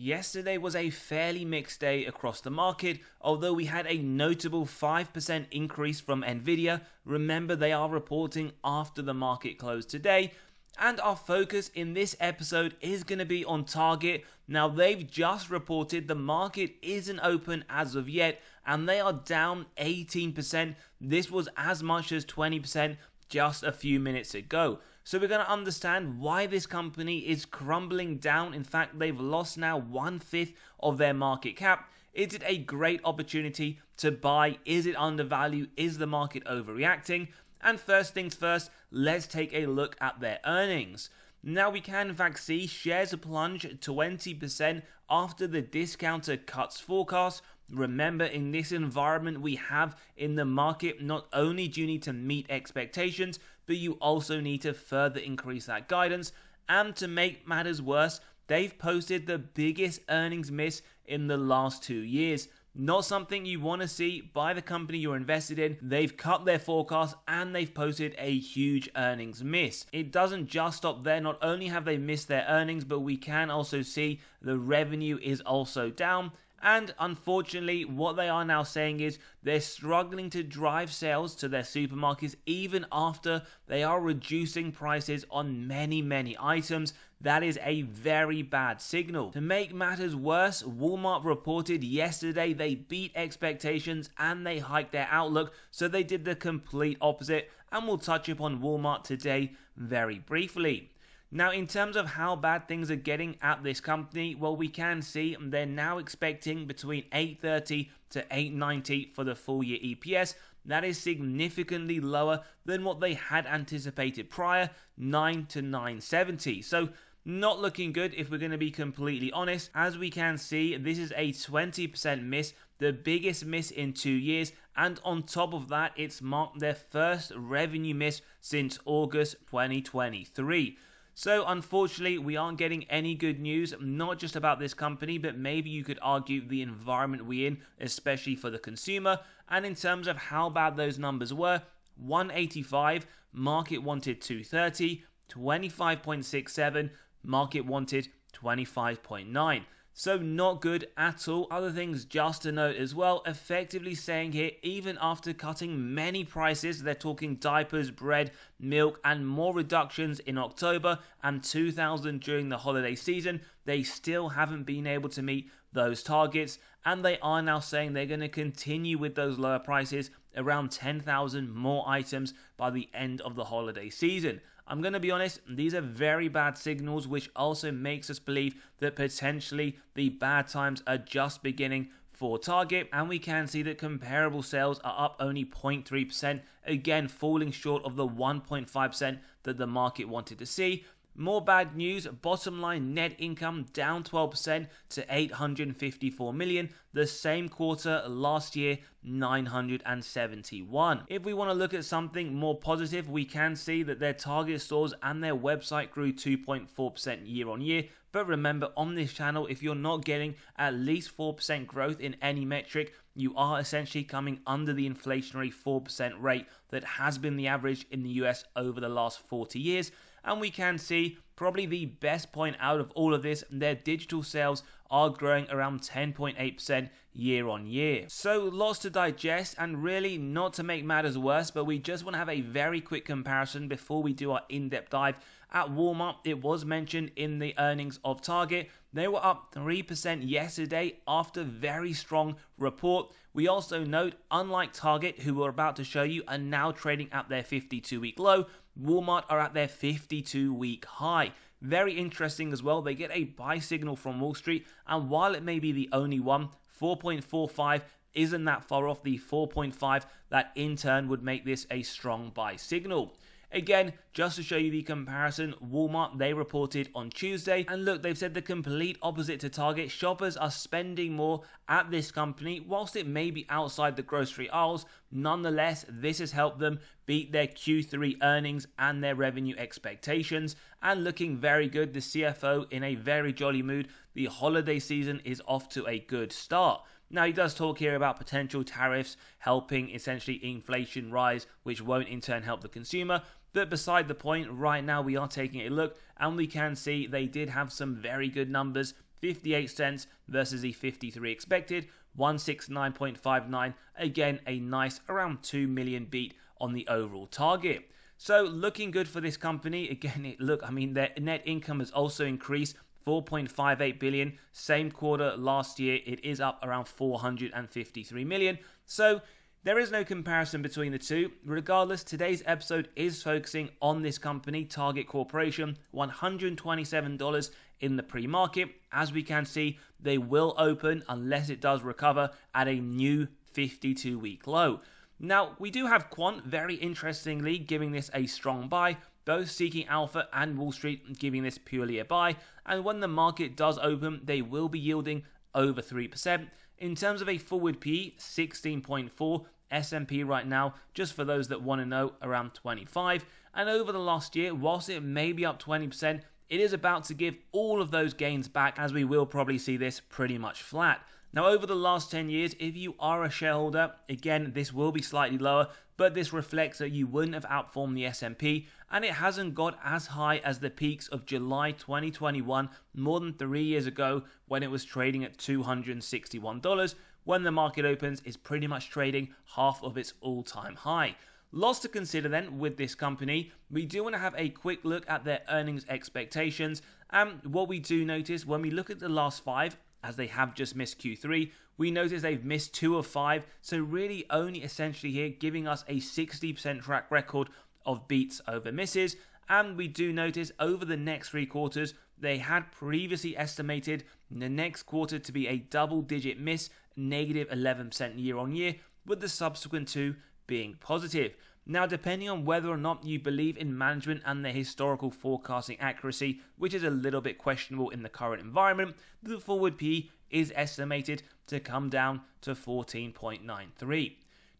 Yesterday was a fairly mixed day across the market, although we had a notable 5% increase from Nvidia. Remember, they are reporting after the market closed today. And our focus in this episode is going to be on Target. Now, they've just reported the market isn't open as of yet, and they are down 18%. This was as much as 20% just a few minutes ago. So we're going to understand why this company is crumbling down. In fact, they've lost now one fifth of their market cap. Is it a great opportunity to buy? Is it undervalued? Is the market overreacting? And first things first, let's take a look at their earnings. Now we can in fact see shares plunge 20% after the discounter cuts forecast. Remember, in this environment we have in the market, not only do you need to meet expectations, but you also need to further increase that guidance. And to make matters worse, they've posted the biggest earnings miss in the last two years. Not something you want to see by the company you're invested in. They've cut their forecast and they've posted a huge earnings miss. It doesn't just stop there. Not only have they missed their earnings, but we can also see the revenue is also down and unfortunately, what they are now saying is they're struggling to drive sales to their supermarkets even after they are reducing prices on many, many items. That is a very bad signal. To make matters worse, Walmart reported yesterday they beat expectations and they hiked their outlook, so they did the complete opposite, and we'll touch upon Walmart today very briefly. Now, in terms of how bad things are getting at this company, well, we can see they're now expecting between 830 to 890 for the full year EPS. That is significantly lower than what they had anticipated prior, 9 to 970. So, not looking good if we're going to be completely honest. As we can see, this is a 20% miss, the biggest miss in two years. And on top of that, it's marked their first revenue miss since August 2023. So, unfortunately, we aren't getting any good news, not just about this company, but maybe you could argue the environment we're in, especially for the consumer, and in terms of how bad those numbers were. 185, market wanted 230, 25.67, market wanted 25.9. So, not good at all. Other things just to note as well. Effectively saying here, even after cutting many prices, they're talking diapers, bread, milk, and more reductions in October and 2000 during the holiday season, they still haven't been able to meet those targets. And they are now saying they're going to continue with those lower prices, around 10,000 more items by the end of the holiday season. I'm going to be honest, these are very bad signals, which also makes us believe that potentially the bad times are just beginning for Target, and we can see that comparable sales are up only 0.3%, again falling short of the 1.5% that the market wanted to see. More bad news, bottom line net income down 12% to 854 million, the same quarter last year 971. If we want to look at something more positive, we can see that their target stores and their website grew 2.4% year on year. But remember, on this channel, if you're not getting at least 4% growth in any metric, you are essentially coming under the inflationary 4% rate that has been the average in the US over the last 40 years and we can see probably the best point out of all of this, their digital sales are growing around 10.8% year on year. So, lots to digest, and really not to make matters worse, but we just want to have a very quick comparison before we do our in depth dive. At Walmart, it was mentioned in the earnings of Target. They were up 3% yesterday after very strong report. We also note, unlike Target, who we're about to show you, are now trading at their 52 week low, Walmart are at their 52 week high. Very interesting as well. They get a buy signal from Wall Street, and while it may be the only one, 4.45 isn't that far off the 4.5 that in turn would make this a strong buy signal. Again, just to show you the comparison, Walmart, they reported on Tuesday, and look, they've said the complete opposite to Target. Shoppers are spending more at this company, whilst it may be outside the grocery aisles. Nonetheless, this has helped them beat their Q3 earnings and their revenue expectations, and looking very good. The CFO in a very jolly mood. The holiday season is off to a good start. Now, he does talk here about potential tariffs helping essentially inflation rise, which won't in turn help the consumer. But beside the point, right now we are taking a look and we can see they did have some very good numbers 58 cents versus the 53 expected, 169.59. Again, a nice around 2 million beat on the overall target. So looking good for this company. Again, look, I mean, their net income has also increased 4.58 billion. Same quarter last year, it is up around 453 million. So there is no comparison between the two. Regardless, today's episode is focusing on this company, Target Corporation, $127 in the pre market. As we can see, they will open unless it does recover at a new 52 week low. Now, we do have Quant very interestingly giving this a strong buy, both seeking alpha and Wall Street giving this purely a buy. And when the market does open, they will be yielding over 3%. In terms of a forward P, 16.4. SMP and p right now, just for those that want to know, around 25. And over the last year, whilst it may be up 20%, it is about to give all of those gains back as we will probably see this pretty much flat. Now, over the last 10 years, if you are a shareholder, again, this will be slightly lower, but this reflects that you wouldn't have outperformed the S&P, and it hasn't got as high as the peaks of July 2021, more than three years ago, when it was trading at $261. When the market opens, it's pretty much trading half of its all-time high. Lots to consider then with this company. We do want to have a quick look at their earnings expectations. And um, what we do notice when we look at the last five as they have just missed Q3. We notice they've missed two of five, so really only essentially here giving us a 60% track record of beats over misses. And we do notice over the next three quarters, they had previously estimated the next quarter to be a double digit miss, negative 11% year on year, with the subsequent two being positive. Now, depending on whether or not you believe in management and their historical forecasting accuracy, which is a little bit questionable in the current environment, the forward P is estimated to come down to 14.93.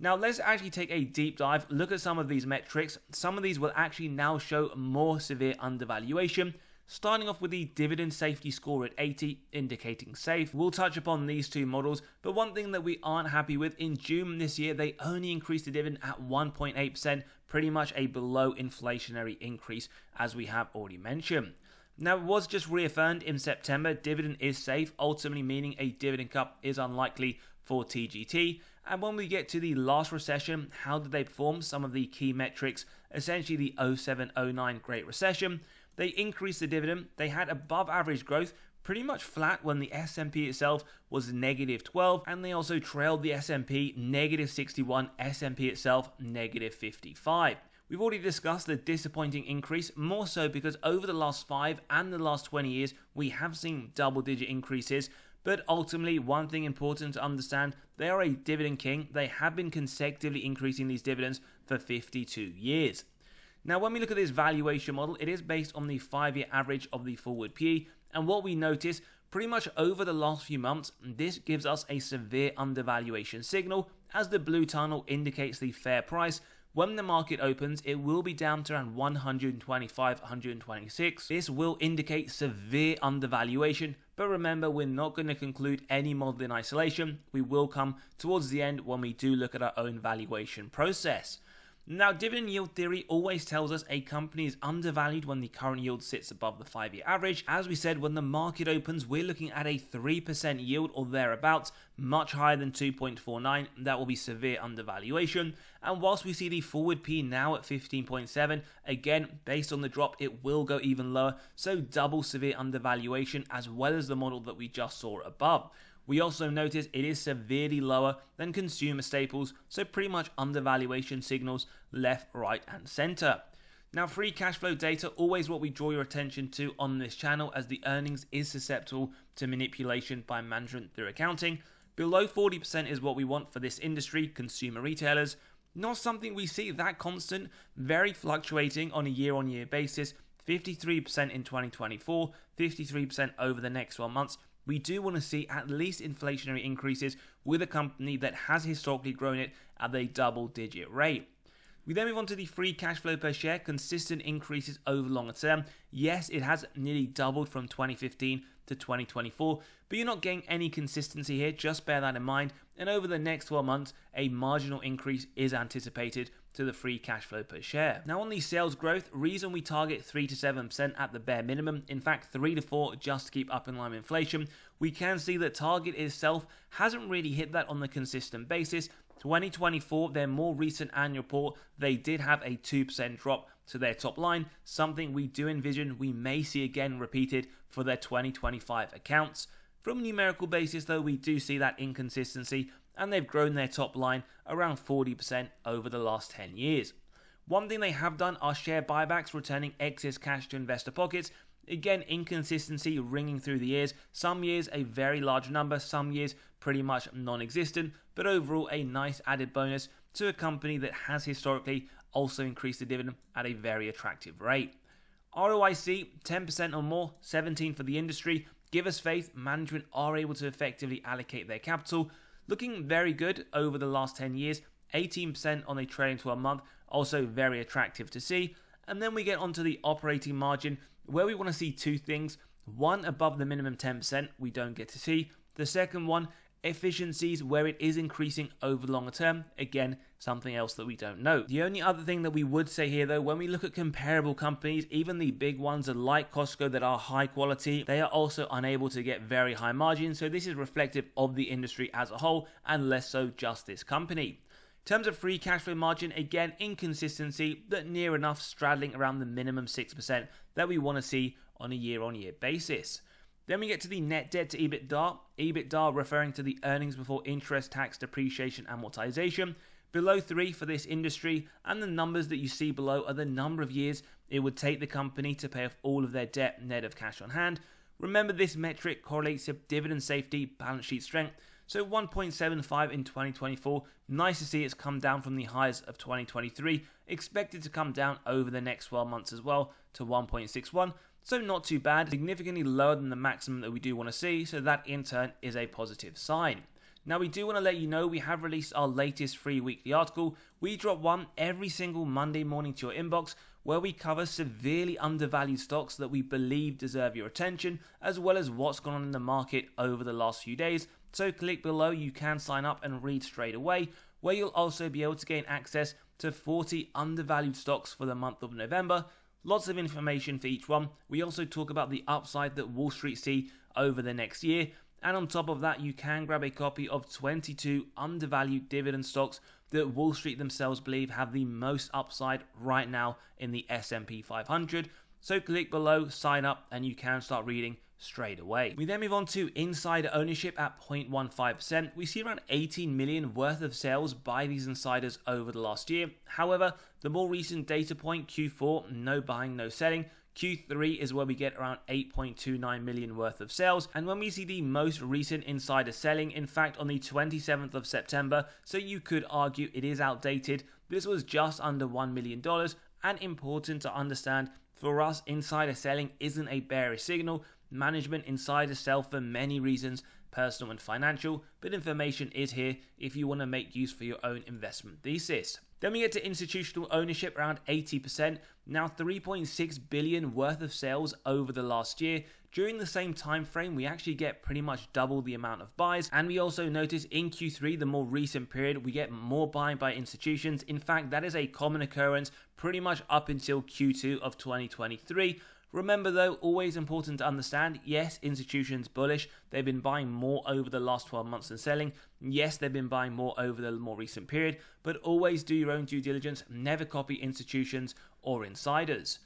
Now, let's actually take a deep dive, look at some of these metrics. Some of these will actually now show more severe undervaluation, Starting off with the dividend safety score at 80, indicating safe, we'll touch upon these two models, but one thing that we aren't happy with, in June this year they only increased the dividend at 1.8%, pretty much a below inflationary increase as we have already mentioned. Now, it was just reaffirmed in September, dividend is safe, ultimately meaning a dividend cut is unlikely for TGT. And when we get to the last recession, how did they perform? Some of the key metrics, essentially the 07 09 Great Recession, they increased the dividend. They had above average growth, pretty much flat when the S&P itself was negative 12 and they also trailed the S&P negative 61, S&P itself negative 55. We've already discussed the disappointing increase, more so because over the last 5 and the last 20 years we have seen double digit increases, but ultimately, one thing important to understand they are a dividend king. They have been consecutively increasing these dividends for 52 years. Now, when we look at this valuation model, it is based on the five year average of the forward PE. And what we notice pretty much over the last few months, this gives us a severe undervaluation signal as the blue tunnel indicates the fair price. When the market opens, it will be down to around 125, 126. This will indicate severe undervaluation, but remember, we're not going to conclude any model in isolation. We will come towards the end when we do look at our own valuation process. Now, dividend yield theory always tells us a company is undervalued when the current yield sits above the five year average. As we said, when the market opens, we're looking at a 3% yield or thereabouts, much higher than 2.49. That will be severe undervaluation. And whilst we see the forward P now at 15.7, again, based on the drop, it will go even lower. So, double severe undervaluation as well as the model that we just saw above. We also notice it is severely lower than consumer staples, so pretty much undervaluation signals left, right, and center. Now, free cash flow data, always what we draw your attention to on this channel, as the earnings is susceptible to manipulation by management through accounting. Below 40% is what we want for this industry, consumer retailers. Not something we see that constant, very fluctuating on a year on year basis. 53% in 2024, 53% over the next 12 months, we do want to see at least inflationary increases with a company that has historically grown it at a double digit rate. We then move on to the free cash flow per share, consistent increases over longer term. Yes, it has nearly doubled from 2015 to 2024, but you're not getting any consistency here, just bear that in mind. And over the next 12 months, a marginal increase is anticipated to the free cash flow per share. Now, on the sales growth, reason we target 3 to 7% at the bare minimum, in fact, 3 to 4 just to keep up in line with inflation, we can see that Target itself hasn't really hit that on the consistent basis, 2024, their more recent annual report, they did have a 2% drop to their top line, something we do envision we may see again repeated for their 2025 accounts. From a numerical basis, though, we do see that inconsistency, and they've grown their top line around 40% over the last 10 years. One thing they have done are share buybacks, returning excess cash to investor pockets, Again, inconsistency ringing through the years. Some years a very large number, some years pretty much non existent, but overall a nice added bonus to a company that has historically also increased the dividend at a very attractive rate. ROIC 10% or more, 17 for the industry. Give us faith, management are able to effectively allocate their capital. Looking very good over the last 10 years, 18% on a trailing 12 month, also very attractive to see. And then we get onto the operating margin, where we want to see two things one above the minimum 10%, we don't get to see. The second one, efficiencies where it is increasing over longer term. Again, something else that we don't know. The only other thing that we would say here though, when we look at comparable companies, even the big ones that like Costco that are high quality, they are also unable to get very high margins. So this is reflective of the industry as a whole and less so just this company. In terms of free cash flow margin, again, inconsistency, but near enough straddling around the minimum 6% that we want to see on a year on year basis. Then we get to the net debt to EBITDA. EBITDA referring to the earnings before interest, tax, depreciation, amortization. Below three for this industry, and the numbers that you see below are the number of years it would take the company to pay off all of their debt net of cash on hand. Remember, this metric correlates to dividend safety, balance sheet strength, so 1.75 in 2024. Nice to see it's come down from the highs of 2023. Expected to come down over the next 12 months as well to 1.61. So not too bad, significantly lower than the maximum that we do want to see, so that in turn is a positive sign. Now, we do want to let you know we have released our latest free weekly article. We drop one every single Monday morning to your inbox where we cover severely undervalued stocks that we believe deserve your attention, as well as what's gone on in the market over the last few days so click below, you can sign up and read straight away, where you'll also be able to gain access to 40 undervalued stocks for the month of November. Lots of information for each one. We also talk about the upside that Wall Street see over the next year. And on top of that, you can grab a copy of 22 undervalued dividend stocks that Wall Street themselves believe have the most upside right now in the S&P 500. So click below, sign up, and you can start reading straight away. We then move on to insider ownership at 0.15%. We see around 18 million worth of sales by these insiders over the last year. However, the more recent data point, Q4, no buying, no selling, Q3 is where we get around 8.29 million worth of sales. And when we see the most recent insider selling, in fact, on the 27th of September, so you could argue it is outdated, this was just under $1 million. And important to understand for us, insider selling isn't a bearish signal. Management insider sell for many reasons, personal and financial, but information is here if you want to make use for your own investment thesis. Then we get to institutional ownership around 80%, now 3.6 billion worth of sales over the last year. During the same time frame, we actually get pretty much double the amount of buys, and we also notice in Q3, the more recent period, we get more buying by institutions. In fact, that is a common occurrence pretty much up until Q2 of 2023. Remember, though, always important to understand yes, institutions bullish. They've been buying more over the last 12 months than selling. Yes, they've been buying more over the more recent period, but always do your own due diligence. Never copy institutions or insiders.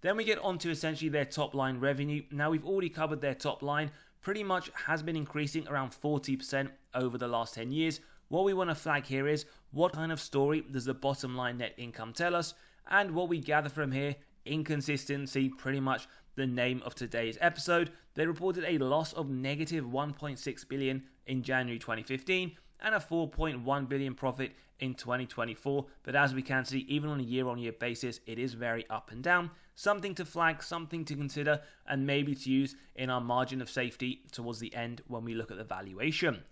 Then we get on to essentially their top line revenue. Now, we've already covered their top line, pretty much has been increasing around 40% over the last 10 years. What we want to flag here is what kind of story does the bottom line net income tell us? And what we gather from here inconsistency pretty much the name of today's episode. They reported a loss of negative 1.6 billion in January 2015 and a 4.1 billion profit in 2024. But as we can see, even on a year on year basis, it is very up and down. Something to flag, something to consider, and maybe to use in our margin of safety towards the end when we look at the valuation.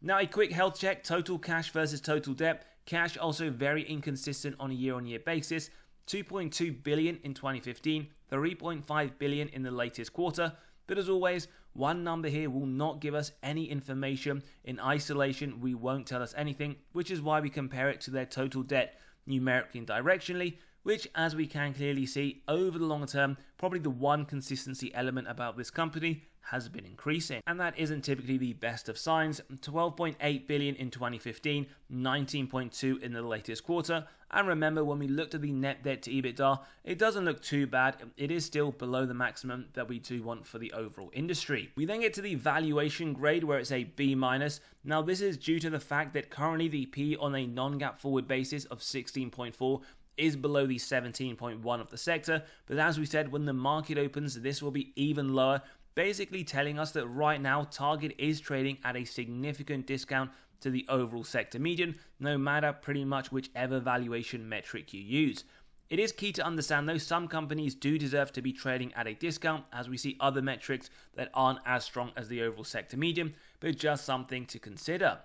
Now, a quick health check total cash versus total debt. Cash also very inconsistent on a year on year basis. 2.2 billion in 2015, 3.5 billion in the latest quarter. But as always, one number here will not give us any information. In isolation, we won't tell us anything, which is why we compare it to their total debt numerically and directionally, which, as we can clearly see, over the longer term, probably the one consistency element about this company has been increasing. And that isn't typically the best of signs. 12.8 billion in 2015, 19.2 in the latest quarter, and remember, when we looked at the net debt to EBITDA, it doesn't look too bad. It is still below the maximum that we do want for the overall industry. We then get to the valuation grade where it's a B minus. Now, this is due to the fact that currently the P on a non gap forward basis of 16.4 is below the 17.1 of the sector. But as we said, when the market opens, this will be even lower basically telling us that right now Target is trading at a significant discount to the overall sector median, no matter pretty much whichever valuation metric you use. It is key to understand, though, some companies do deserve to be trading at a discount as we see other metrics that aren't as strong as the overall sector median, but just something to consider.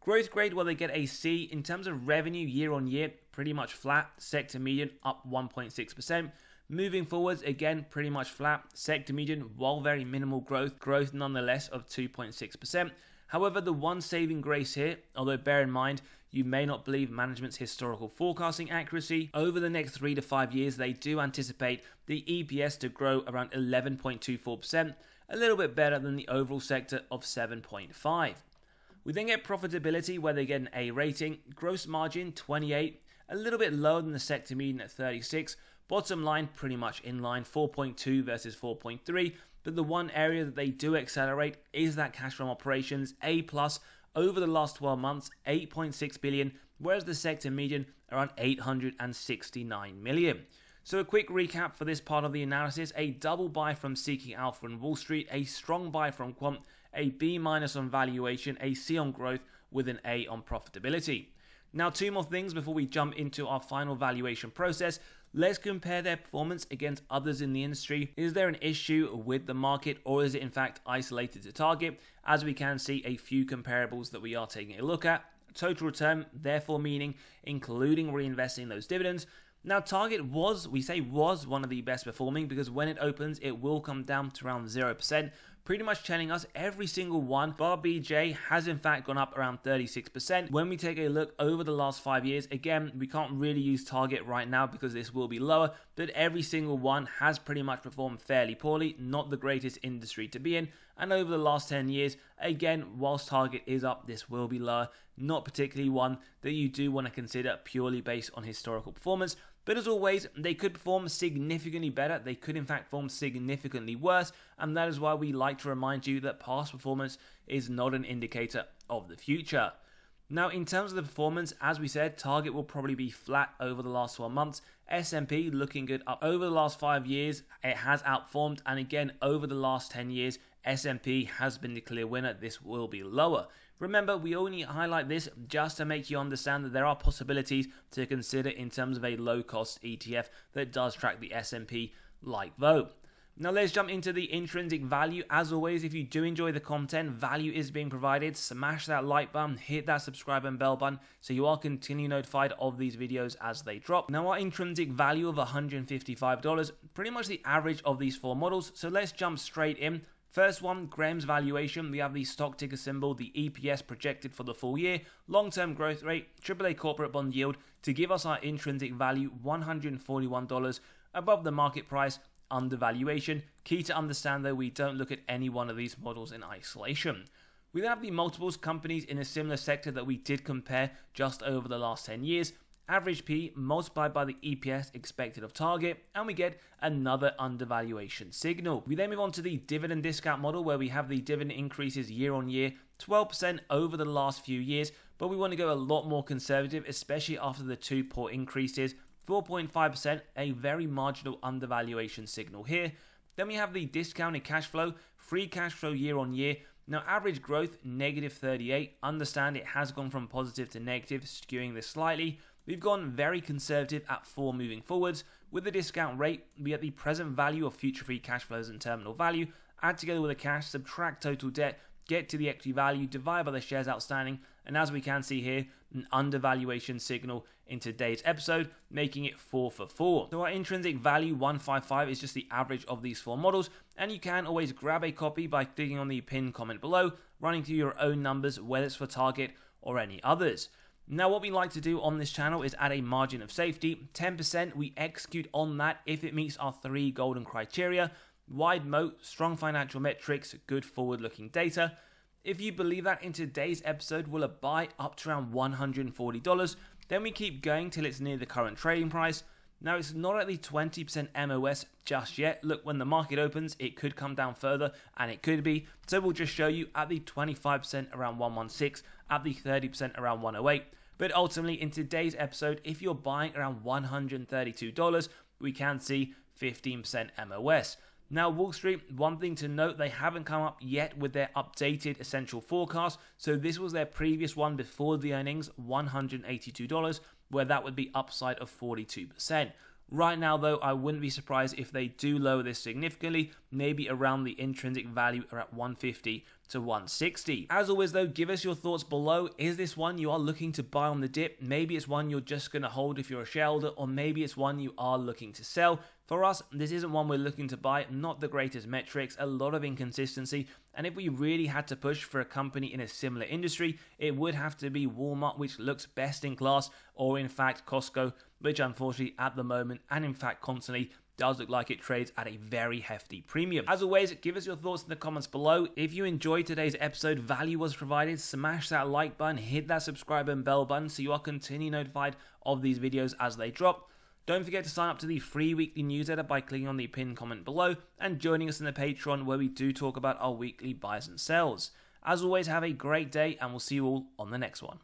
Growth grade, well, they get a C. In terms of revenue year on year, pretty much flat. Sector median up 1.6%. Moving forwards, again, pretty much flat. Sector median, while very minimal growth, growth nonetheless of 2.6%. However, the one saving grace here, although bear in mind you may not believe management's historical forecasting accuracy, over the next three to five years they do anticipate the EPS to grow around 11.24%, a little bit better than the overall sector of 7.5. We then get profitability where they get an A rating, gross margin 28, a little bit lower than the sector median at 36, bottom line pretty much in line 4.2 versus 4.3 but the one area that they do accelerate is that cash from operations, A plus over the last 12 months, 8.6 billion, whereas the sector median around 869 million. So, a quick recap for this part of the analysis a double buy from Seeking Alpha and Wall Street, a strong buy from Quant, a B minus on valuation, a C on growth, with an A on profitability. Now, two more things before we jump into our final valuation process. Let's compare their performance against others in the industry. Is there an issue with the market or is it in fact isolated to Target? As we can see, a few comparables that we are taking a look at. Total return, therefore, meaning including reinvesting those dividends. Now, Target was, we say was one of the best performing because when it opens, it will come down to around 0%, pretty much telling us every single one bar BJ has in fact gone up around 36%. When we take a look over the last five years, again, we can't really use target right now because this will be lower, but every single one has pretty much performed fairly poorly, not the greatest industry to be in. And over the last 10 years, again, whilst target is up, this will be lower, not particularly one that you do want to consider purely based on historical performance. But as always, they could perform significantly better, they could in fact perform significantly worse, and that is why we like to remind you that past performance is not an indicator of the future. Now, in terms of the performance, as we said, Target will probably be flat over the last 12 months. S&P looking good up uh, over the last 5 years, it has outperformed and again over the last 10 years, S&P has been the clear winner. This will be lower. Remember, we only highlight this just to make you understand that there are possibilities to consider in terms of a low-cost ETF that does track the S&P like though. Now let's jump into the intrinsic value. As always, if you do enjoy the content, value is being provided. Smash that like button, hit that subscribe and bell button so you are continually notified of these videos as they drop. Now our intrinsic value of $155, pretty much the average of these four models. So let's jump straight in. First one, Graham's valuation. We have the stock ticker symbol, the EPS projected for the full year, long term growth rate, AAA corporate bond yield to give us our intrinsic value $141 above the market price undervaluation. Key to understand though, we don't look at any one of these models in isolation. We then have the multiples companies in a similar sector that we did compare just over the last 10 years average P multiplied by the EPS expected of target, and we get another undervaluation signal. We then move on to the dividend discount model where we have the dividend increases year on year 12% over the last few years, but we want to go a lot more conservative, especially after the two poor increases. 4.5%, a very marginal undervaluation signal here. Then we have the discounted cash flow, free cash flow year on year, now, average growth, negative 38. Understand it has gone from positive to negative, skewing this slightly. We've gone very conservative at 4 moving forwards. With the discount rate, we get the present value of future free cash flows and terminal value, add together with the cash, subtract total debt, get to the equity value, divide by the shares outstanding, and as we can see here, an undervaluation signal in today's episode, making it 4 for 4. So our intrinsic value 155 is just the average of these four models, and you can always grab a copy by clicking on the pinned comment below, running through your own numbers, whether it's for target or any others. Now, what we like to do on this channel is add a margin of safety. 10%, we execute on that if it meets our three golden criteria wide moat, strong financial metrics, good forward looking data. If you believe that in today's episode will buy up to around $140, then we keep going till it's near the current trading price. Now, it's not at the 20% MOS just yet. Look, when the market opens, it could come down further, and it could be. So we'll just show you at the 25% around 116, at the 30% around 108. But ultimately, in today's episode, if you're buying around $132, we can see 15% MOS. Now, Wall Street, one thing to note, they haven't come up yet with their updated essential forecast. So this was their previous one before the earnings, $182 where that would be upside of 42%. Right now, though, I wouldn't be surprised if they do lower this significantly, maybe around the intrinsic value at 150 to 160. As always though, give us your thoughts below. Is this one you are looking to buy on the dip? Maybe it's one you're just going to hold if you're a shareholder, or maybe it's one you are looking to sell. For us, this isn't one we're looking to buy, not the greatest metrics, a lot of inconsistency, and if we really had to push for a company in a similar industry, it would have to be Walmart, which looks best in class, or in fact Costco, which unfortunately at the moment, and in fact constantly, does look like it trades at a very hefty premium. As always, give us your thoughts in the comments below. If you enjoyed today's episode, value was provided, smash that like button, hit that subscribe and bell button so you are continually notified of these videos as they drop. Don't forget to sign up to the free weekly newsletter by clicking on the pinned comment below and joining us in the Patreon where we do talk about our weekly buys and sells. As always, have a great day and we'll see you all on the next one.